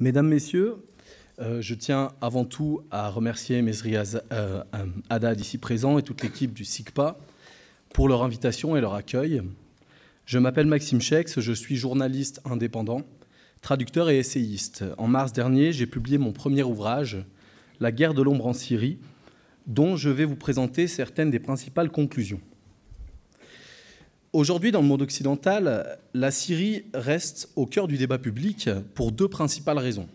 Mesdames, Messieurs, euh, je tiens avant tout à remercier Mesri euh, euh, Haddad ici présent et toute l'équipe du SICPA pour leur invitation et leur accueil. Je m'appelle Maxime Chex, je suis journaliste indépendant, traducteur et essayiste. En mars dernier, j'ai publié mon premier ouvrage, La guerre de l'ombre en Syrie, dont je vais vous présenter certaines des principales conclusions. Aujourd'hui, dans le monde occidental, la Syrie reste au cœur du débat public pour deux principales raisons.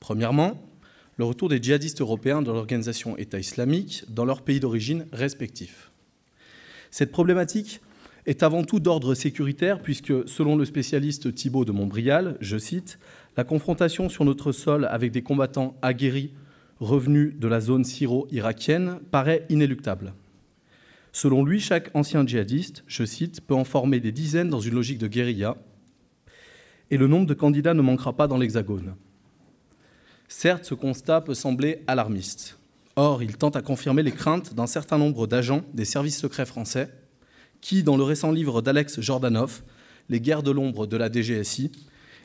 Premièrement, le retour des djihadistes européens de l'organisation État islamique dans leur pays d'origine respectif. Cette problématique est avant tout d'ordre sécuritaire puisque, selon le spécialiste Thibault de Montbrial, je cite, la confrontation sur notre sol avec des combattants aguerris revenus de la zone syro-irakienne paraît inéluctable. Selon lui, chaque ancien djihadiste, je cite, peut en former des dizaines dans une logique de guérilla, et le nombre de candidats ne manquera pas dans l'Hexagone. Certes, ce constat peut sembler alarmiste. Or, il tente à confirmer les craintes d'un certain nombre d'agents des services secrets français qui, dans le récent livre d'Alex Jordanov, Les guerres de l'ombre de la DGSI,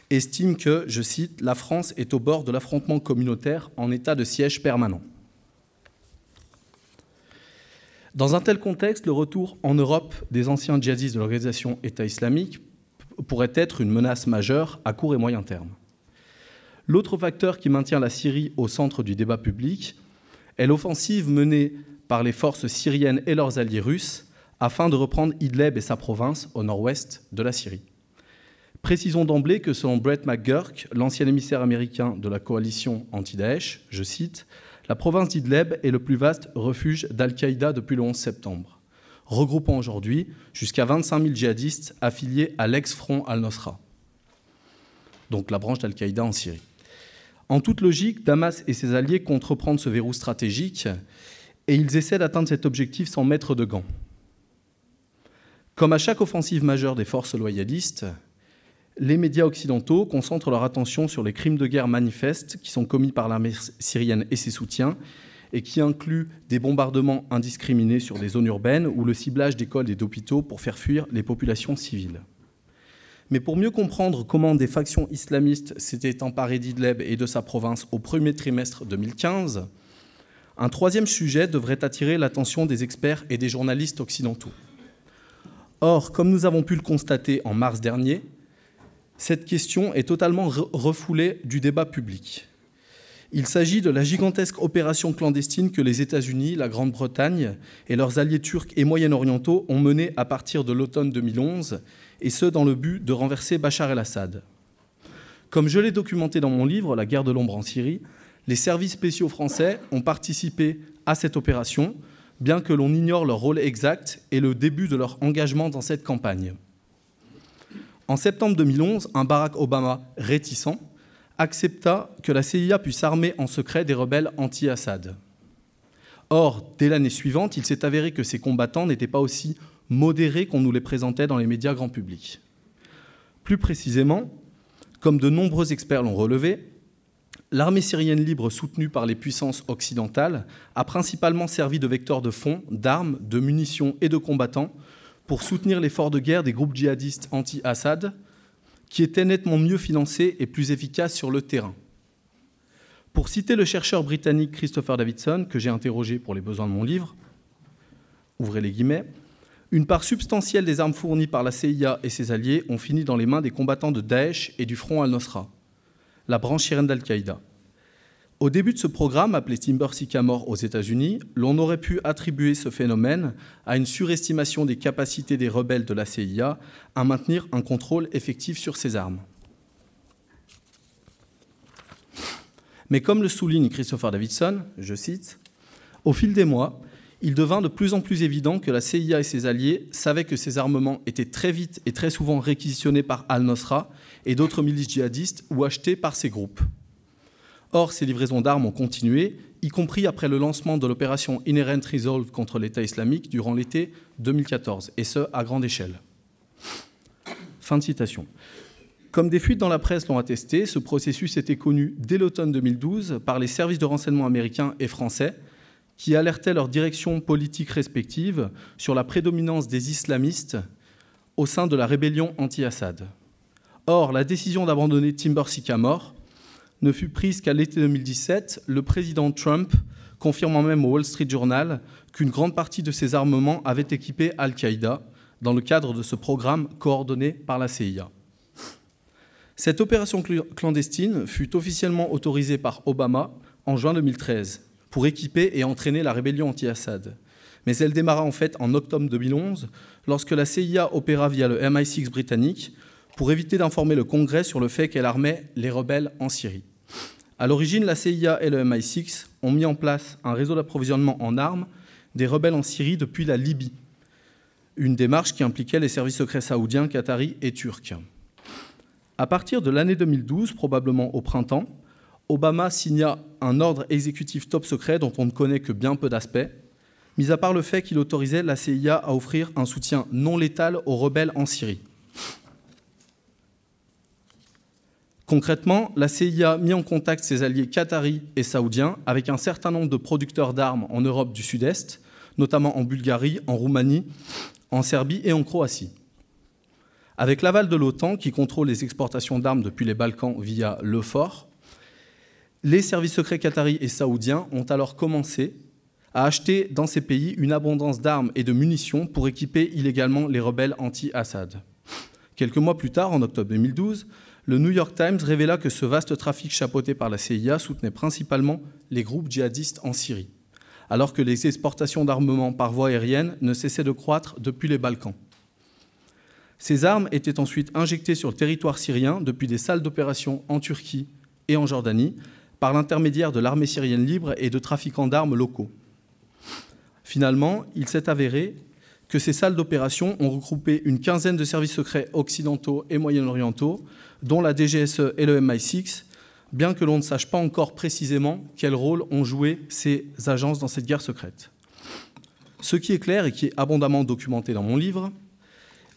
estiment que, je cite, la France est au bord de l'affrontement communautaire en état de siège permanent. Dans un tel contexte, le retour en Europe des anciens djihadistes de l'organisation État islamique pourrait être une menace majeure à court et moyen terme. L'autre facteur qui maintient la Syrie au centre du débat public est l'offensive menée par les forces syriennes et leurs alliés russes afin de reprendre Idlib et sa province au nord-ouest de la Syrie. Précisons d'emblée que selon Brett McGurk, l'ancien émissaire américain de la coalition anti-Daesh, je cite, la province d'Idleb est le plus vaste refuge d'Al-Qaïda depuis le 11 septembre, regroupant aujourd'hui jusqu'à 25 000 djihadistes affiliés à l'ex-front al-Nosra, donc la branche d'Al-Qaïda en Syrie. En toute logique, Damas et ses alliés comptent ce verrou stratégique et ils essaient d'atteindre cet objectif sans mettre de gants. Comme à chaque offensive majeure des forces loyalistes, les médias occidentaux concentrent leur attention sur les crimes de guerre manifestes qui sont commis par l'armée syrienne et ses soutiens, et qui incluent des bombardements indiscriminés sur des zones urbaines ou le ciblage d'écoles et d'hôpitaux pour faire fuir les populations civiles. Mais pour mieux comprendre comment des factions islamistes s'étaient emparées d'Idleb et de sa province au premier trimestre 2015, un troisième sujet devrait attirer l'attention des experts et des journalistes occidentaux. Or, comme nous avons pu le constater en mars dernier, cette question est totalement refoulée du débat public. Il s'agit de la gigantesque opération clandestine que les États-Unis, la Grande-Bretagne et leurs alliés turcs et moyen-orientaux ont menée à partir de l'automne 2011, et ce dans le but de renverser Bachar el-Assad. Comme je l'ai documenté dans mon livre La guerre de l'ombre en Syrie, les services spéciaux français ont participé à cette opération, bien que l'on ignore leur rôle exact et le début de leur engagement dans cette campagne. En septembre 2011, un Barack Obama réticent accepta que la CIA puisse armer en secret des rebelles anti-Assad. Or, dès l'année suivante, il s'est avéré que ces combattants n'étaient pas aussi modérés qu'on nous les présentait dans les médias grand public. Plus précisément, comme de nombreux experts l'ont relevé, l'armée syrienne libre soutenue par les puissances occidentales a principalement servi de vecteur de fonds, d'armes, de munitions et de combattants pour soutenir l'effort de guerre des groupes djihadistes anti-Assad, qui étaient nettement mieux financés et plus efficaces sur le terrain. Pour citer le chercheur britannique Christopher Davidson, que j'ai interrogé pour les besoins de mon livre, ouvrez les guillemets, une part substantielle des armes fournies par la CIA et ses alliés ont fini dans les mains des combattants de Daesh et du Front al-Nosra, la branche irène d'Al-Qaïda. Au début de ce programme, appelé Timber Sycamore aux États-Unis, l'on aurait pu attribuer ce phénomène à une surestimation des capacités des rebelles de la CIA à maintenir un contrôle effectif sur ces armes. Mais comme le souligne Christopher Davidson, je cite, Au fil des mois, il devint de plus en plus évident que la CIA et ses alliés savaient que ces armements étaient très vite et très souvent réquisitionnés par Al-Nosra et d'autres milices djihadistes ou achetés par ces groupes. Or, ces livraisons d'armes ont continué, y compris après le lancement de l'opération Inherent Resolve contre l'État islamique durant l'été 2014, et ce, à grande échelle. Fin de citation. Comme des fuites dans la presse l'ont attesté, ce processus était connu dès l'automne 2012 par les services de renseignement américains et français, qui alertaient leurs directions politiques respectives sur la prédominance des islamistes au sein de la rébellion anti-Assad. Or, la décision d'abandonner Timber Sycamore ne fut prise qu'à l'été 2017, le président Trump confirmant même au Wall Street Journal qu'une grande partie de ses armements avait équipé Al-Qaïda dans le cadre de ce programme coordonné par la CIA. Cette opération clandestine fut officiellement autorisée par Obama en juin 2013 pour équiper et entraîner la rébellion anti-Assad. Mais elle démarra en fait en octobre 2011 lorsque la CIA opéra via le MI6 britannique pour éviter d'informer le Congrès sur le fait qu'elle armait les rebelles en Syrie. À l'origine, la CIA et le MI6 ont mis en place un réseau d'approvisionnement en armes des rebelles en Syrie depuis la Libye, une démarche qui impliquait les services secrets saoudiens, qataris et turcs. À partir de l'année 2012, probablement au printemps, Obama signa un ordre exécutif top secret dont on ne connaît que bien peu d'aspects, mis à part le fait qu'il autorisait la CIA à offrir un soutien non létal aux rebelles en Syrie. Concrètement, la CIA mis en contact ses alliés qataris et saoudiens avec un certain nombre de producteurs d'armes en Europe du Sud-Est, notamment en Bulgarie, en Roumanie, en Serbie et en Croatie. Avec l'aval de l'OTAN, qui contrôle les exportations d'armes depuis les Balkans via le fort, les services secrets qataris et saoudiens ont alors commencé à acheter dans ces pays une abondance d'armes et de munitions pour équiper illégalement les rebelles anti-Assad. Quelques mois plus tard, en octobre 2012, le New York Times révéla que ce vaste trafic chapeauté par la CIA soutenait principalement les groupes djihadistes en Syrie, alors que les exportations d'armement par voie aérienne ne cessaient de croître depuis les Balkans. Ces armes étaient ensuite injectées sur le territoire syrien depuis des salles d'opération en Turquie et en Jordanie par l'intermédiaire de l'armée syrienne libre et de trafiquants d'armes locaux. Finalement, il s'est avéré que ces salles d'opération ont regroupé une quinzaine de services secrets occidentaux et moyen-orientaux, dont la DGSE et le MI6, bien que l'on ne sache pas encore précisément quel rôle ont joué ces agences dans cette guerre secrète. Ce qui est clair et qui est abondamment documenté dans mon livre,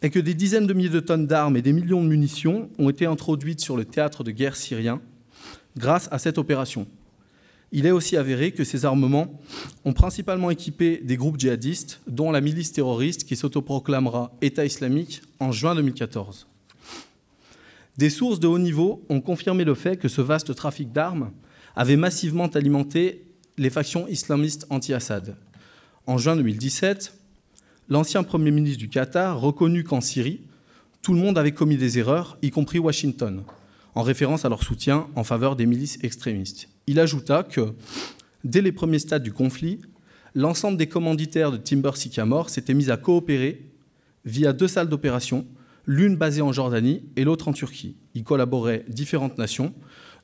est que des dizaines de milliers de tonnes d'armes et des millions de munitions ont été introduites sur le théâtre de guerre syrien grâce à cette opération, il est aussi avéré que ces armements ont principalement équipé des groupes djihadistes, dont la milice terroriste qui s'autoproclamera État islamique en juin 2014. Des sources de haut niveau ont confirmé le fait que ce vaste trafic d'armes avait massivement alimenté les factions islamistes anti-Assad. En juin 2017, l'ancien Premier ministre du Qatar reconnut qu'en Syrie, tout le monde avait commis des erreurs, y compris Washington en référence à leur soutien en faveur des milices extrémistes. Il ajouta que, dès les premiers stades du conflit, l'ensemble des commanditaires de Timber Sycamore s'étaient mis à coopérer via deux salles d'opération, l'une basée en Jordanie et l'autre en Turquie. Ils collaboraient différentes nations,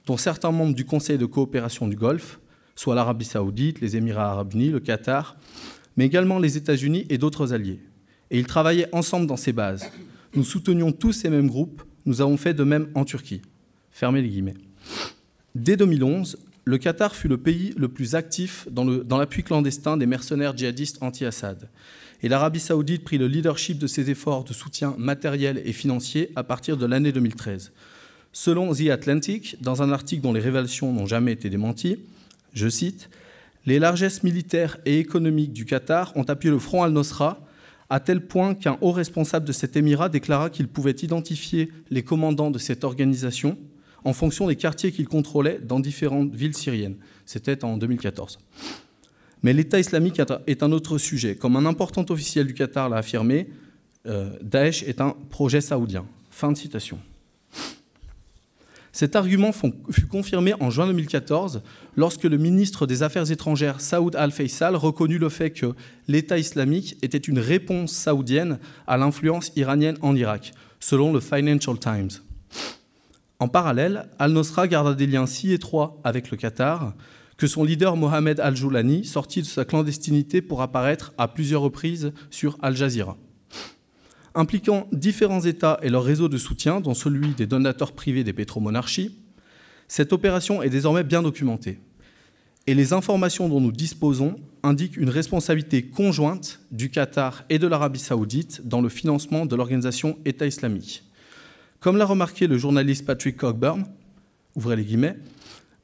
dont certains membres du Conseil de coopération du Golfe, soit l'Arabie saoudite, les Émirats arabes unis, le Qatar, mais également les États-Unis et d'autres alliés. Et ils travaillaient ensemble dans ces bases. Nous soutenions tous ces mêmes groupes, nous avons fait de même en Turquie. Fermez les guillemets. Dès 2011, le Qatar fut le pays le plus actif dans l'appui clandestin des mercenaires djihadistes anti-Assad. Et l'Arabie saoudite prit le leadership de ses efforts de soutien matériel et financier à partir de l'année 2013. Selon The Atlantic, dans un article dont les révélations n'ont jamais été démenties, je cite, Les largesses militaires et économiques du Qatar ont appuyé le front al-Nosra à tel point qu'un haut responsable de cet émirat déclara qu'il pouvait identifier les commandants de cette organisation en fonction des quartiers qu'il contrôlait dans différentes villes syriennes. C'était en 2014. Mais l'État islamique est un autre sujet. Comme un important officiel du Qatar l'a affirmé, euh, Daesh est un projet saoudien. Fin de citation. Cet argument fut confirmé en juin 2014 lorsque le ministre des Affaires étrangères Saoud Al-Faisal reconnut le fait que l'État islamique était une réponse saoudienne à l'influence iranienne en Irak, selon le Financial Times. En parallèle, Al-Nosra garda des liens si étroits avec le Qatar que son leader Mohamed Al-Joulani sortit de sa clandestinité pour apparaître à plusieurs reprises sur Al Jazeera. Impliquant différents États et leurs réseaux de soutien, dont celui des donateurs privés des pétromonarchies, cette opération est désormais bien documentée. Et les informations dont nous disposons indiquent une responsabilité conjointe du Qatar et de l'Arabie saoudite dans le financement de l'organisation État islamique. Comme l'a remarqué le journaliste Patrick Cockburn, ouvrez les guillemets,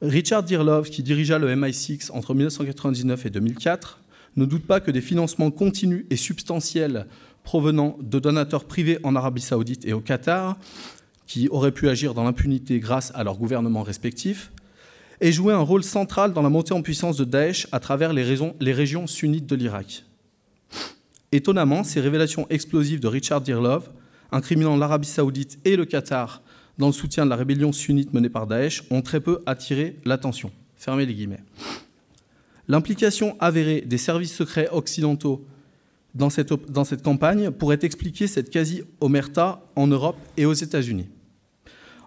Richard Dearlove, qui dirigea le MI6 entre 1999 et 2004, ne doute pas que des financements continus et substantiels provenant de donateurs privés en Arabie saoudite et au Qatar, qui auraient pu agir dans l'impunité grâce à leurs gouvernements respectifs, aient joué un rôle central dans la montée en puissance de Daesh à travers les, régions sunnites de l'Irak. Étonnamment, ces révélations explosives de Richard Dearlove incriminant l'Arabie saoudite et le Qatar dans le soutien de la rébellion sunnite menée par Daesh, ont très peu attiré l'attention. Fermez les guillemets. L'implication avérée des services secrets occidentaux dans cette, dans cette campagne pourrait expliquer cette quasi-omerta en Europe et aux États-Unis.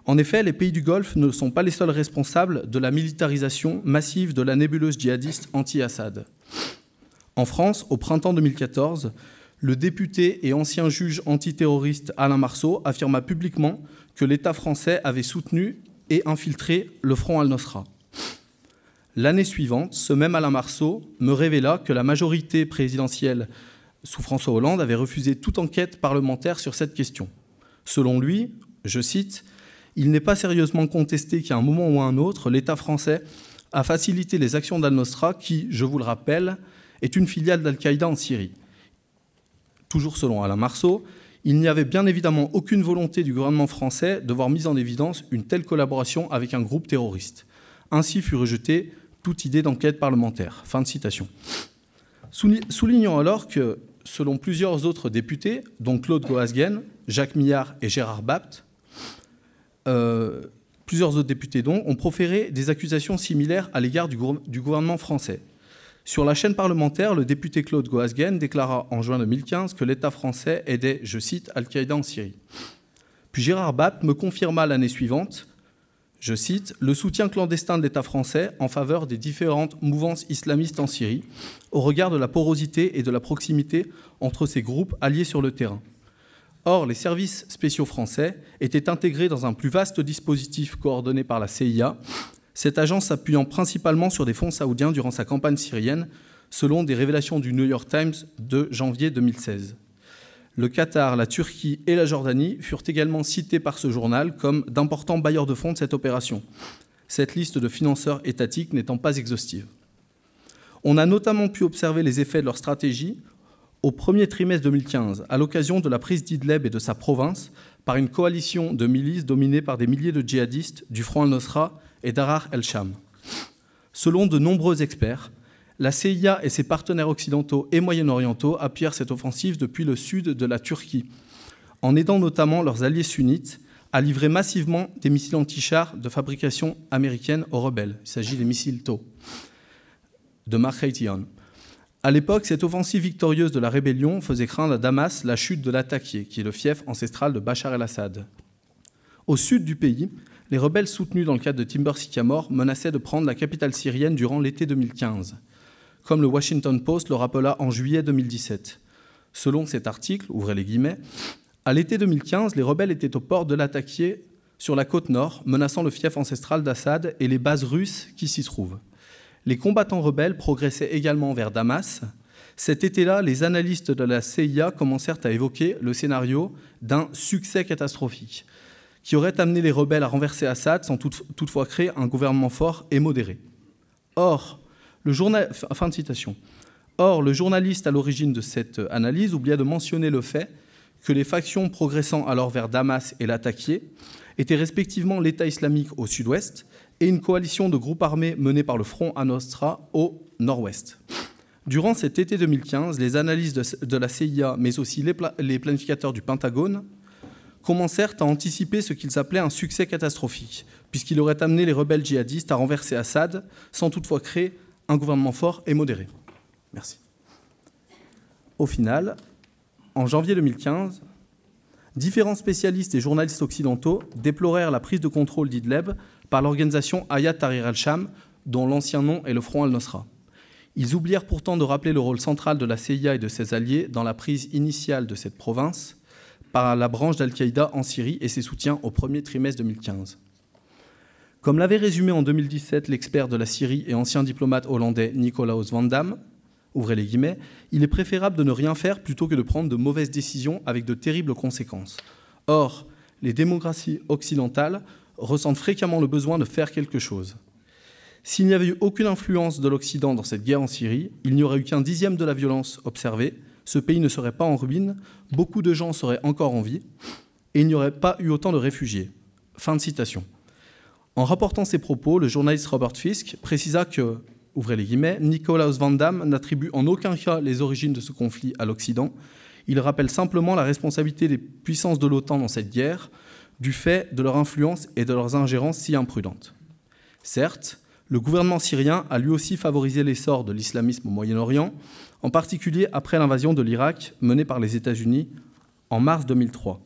En effet, les pays du Golfe ne sont pas les seuls responsables de la militarisation massive de la nébuleuse djihadiste anti-Assad. En France, au printemps 2014, le député et ancien juge antiterroriste Alain Marceau affirma publiquement que l'État français avait soutenu et infiltré le front al-Nosra. L'année suivante, ce même Alain Marceau me révéla que la majorité présidentielle sous François Hollande avait refusé toute enquête parlementaire sur cette question. Selon lui, je cite, Il n'est pas sérieusement contesté qu'à un moment ou à un autre, l'État français a facilité les actions d'Al-Nosra qui, je vous le rappelle, est une filiale d'Al-Qaïda en Syrie toujours selon Alain Marceau, il n'y avait bien évidemment aucune volonté du gouvernement français de voir mise en évidence une telle collaboration avec un groupe terroriste. Ainsi fut rejetée toute idée d'enquête parlementaire. Fin de citation. Soulignons alors que, selon plusieurs autres députés, dont Claude Goasguen, Jacques Millard et Gérard Bapt, euh, plusieurs autres députés dont, ont proféré des accusations similaires à l'égard du gouvernement français. Sur la chaîne parlementaire, le député Claude Goasguen déclara en juin 2015 que l'État français aidait, je cite, Al-Qaïda en Syrie. Puis Gérard Bapt me confirma l'année suivante, je cite, le soutien clandestin de l'État français en faveur des différentes mouvances islamistes en Syrie, au regard de la porosité et de la proximité entre ces groupes alliés sur le terrain. Or, les services spéciaux français étaient intégrés dans un plus vaste dispositif coordonné par la CIA, cette agence s'appuyant principalement sur des fonds saoudiens durant sa campagne syrienne, selon des révélations du New York Times de janvier 2016. Le Qatar, la Turquie et la Jordanie furent également cités par ce journal comme d'importants bailleurs de fonds de cette opération, cette liste de financeurs étatiques n'étant pas exhaustive. On a notamment pu observer les effets de leur stratégie au premier trimestre 2015, à l'occasion de la prise d'Idleb et de sa province par une coalition de milices dominée par des milliers de djihadistes du Front al nusra et Darar el-Sham. Selon de nombreux experts, la CIA et ses partenaires occidentaux et moyen-orientaux appuient cette offensive depuis le sud de la Turquie, en aidant notamment leurs alliés sunnites à livrer massivement des missiles anti-chars de fabrication américaine aux rebelles. Il s'agit des missiles TOW de Mark Haytian. À l'époque, cette offensive victorieuse de la rébellion faisait craindre à Damas la chute de l'attaqué, qui est le fief ancestral de Bachar el-Assad. Au sud du pays, les rebelles soutenus dans le cadre de Timber Sycamore menaçaient de prendre la capitale syrienne durant l'été 2015, comme le Washington Post le rappela en juillet 2017. Selon cet article, ouvrez les guillemets, à l'été 2015, les rebelles étaient au port de l'attaquer sur la côte nord, menaçant le fief ancestral d'Assad et les bases russes qui s'y trouvent. Les combattants rebelles progressaient également vers Damas. Cet été-là, les analystes de la CIA commencèrent à évoquer le scénario d'un succès catastrophique qui aurait amené les rebelles à renverser Assad sans toutefois créer un gouvernement fort et modéré. Or, le journaliste à l'origine de cette euh, analyse oublia de mentionner le fait que les factions progressant alors vers Damas et l'attaquier étaient respectivement l'État islamique au sud-ouest et une coalition de groupes armés menés par le Front Anostra au nord-ouest. Durant cet été 2015, les analyses de, la CIA, mais aussi les planificateurs du Pentagone, commencèrent à anticiper ce qu'ils appelaient un succès catastrophique, puisqu'il aurait amené les rebelles djihadistes à renverser Assad, sans toutefois créer un gouvernement fort et modéré. Merci. Au final, en janvier 2015, différents spécialistes et journalistes occidentaux déplorèrent la prise de contrôle d'Idleb par l'organisation Ayat Tahrir al-Sham, dont l'ancien nom est le Front al-Nosra. Ils oublièrent pourtant de rappeler le rôle central de la CIA et de ses alliés dans la prise initiale de cette province, par la branche d'Al-Qaïda en Syrie et ses soutiens au premier trimestre 2015. Comme l'avait résumé en 2017 l'expert de la Syrie et ancien diplomate hollandais Nicolaus van Damme, ouvrez les guillemets, il est préférable de ne rien faire plutôt que de prendre de mauvaises décisions avec de terribles conséquences. Or, les démocraties occidentales ressentent fréquemment le besoin de faire quelque chose. S'il n'y avait eu aucune influence de l'Occident dans cette guerre en Syrie, il n'y aurait eu qu'un dixième de la violence observée, ce pays ne serait pas en ruine, beaucoup de gens seraient encore en vie, et il n'y aurait pas eu autant de réfugiés. Fin de citation. En rapportant ces propos, le journaliste Robert Fisk précisa que, ouvrez les guillemets, Nicolas Van Damme n'attribue en aucun cas les origines de ce conflit à l'Occident. Il rappelle simplement la responsabilité des puissances de l'OTAN dans cette guerre, du fait de leur influence et de leurs ingérences si imprudentes. Certes, le gouvernement syrien a lui aussi favorisé l'essor de l'islamisme au Moyen-Orient en particulier après l'invasion de l'Irak menée par les États-Unis en mars 2003.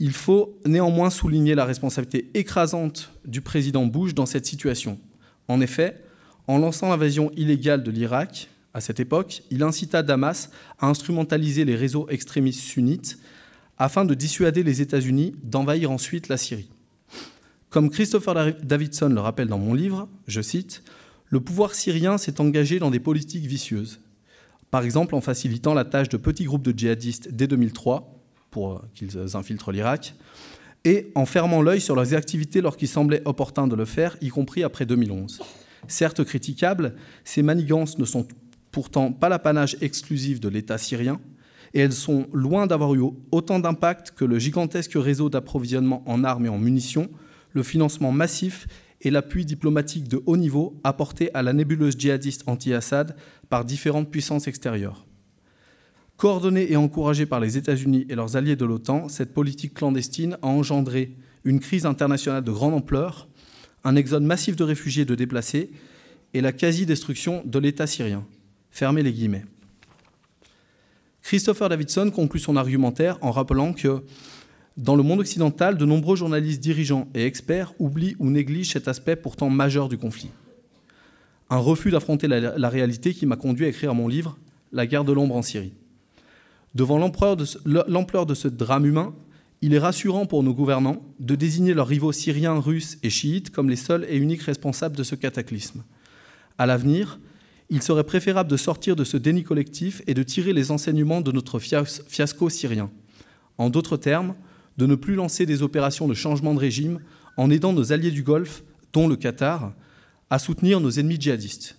Il faut néanmoins souligner la responsabilité écrasante du président Bush dans cette situation. En effet, en lançant l'invasion illégale de l'Irak, à cette époque, il incita Damas à instrumentaliser les réseaux extrémistes sunnites afin de dissuader les États-Unis d'envahir ensuite la Syrie. Comme Christopher Davidson le rappelle dans mon livre, je cite, le pouvoir syrien s'est engagé dans des politiques vicieuses. Par exemple, en facilitant la tâche de petits groupes de djihadistes dès 2003, pour euh, qu'ils infiltrent l'Irak, et en fermant l'œil sur leurs activités lorsqu'il semblait opportun de le faire, y compris après 2011. Certes critiquables, ces manigances ne sont pourtant pas l'apanage exclusif de l'État syrien, et elles sont loin d'avoir eu autant d'impact que le gigantesque réseau d'approvisionnement en armes et en munitions, le financement massif et l'appui diplomatique de haut niveau apporté à la nébuleuse djihadiste anti-Assad par différentes puissances extérieures. Coordonnée et encouragée par les États-Unis et leurs alliés de l'OTAN, cette politique clandestine a engendré une crise internationale de grande ampleur, un exode massif de réfugiés et de déplacés et la quasi-destruction de l'État syrien. Fermez les guillemets. Christopher Davidson conclut son argumentaire en rappelant que dans le monde occidental, de nombreux journalistes dirigeants et experts oublient ou négligent cet aspect pourtant majeur du conflit. Un refus d'affronter la, réalité qui m'a conduit à écrire mon livre La guerre de l'ombre en Syrie. Devant l'ampleur de, de ce drame humain, il est rassurant pour nos gouvernants de désigner leurs rivaux syriens, russes et chiites comme les seuls et uniques responsables de ce cataclysme. À l'avenir, il serait préférable de sortir de ce déni collectif et de tirer les enseignements de notre fiasco syrien. En d'autres termes, de ne plus lancer des opérations de changement de régime en aidant nos alliés du Golfe, dont le Qatar, à soutenir nos ennemis djihadistes.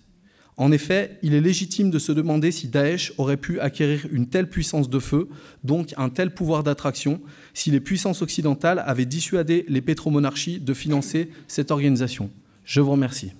En effet, il est légitime de se demander si Daesh aurait pu acquérir une telle puissance de feu, donc un tel pouvoir d'attraction, si les puissances occidentales avaient dissuadé les pétromonarchies de financer cette organisation. Je vous remercie.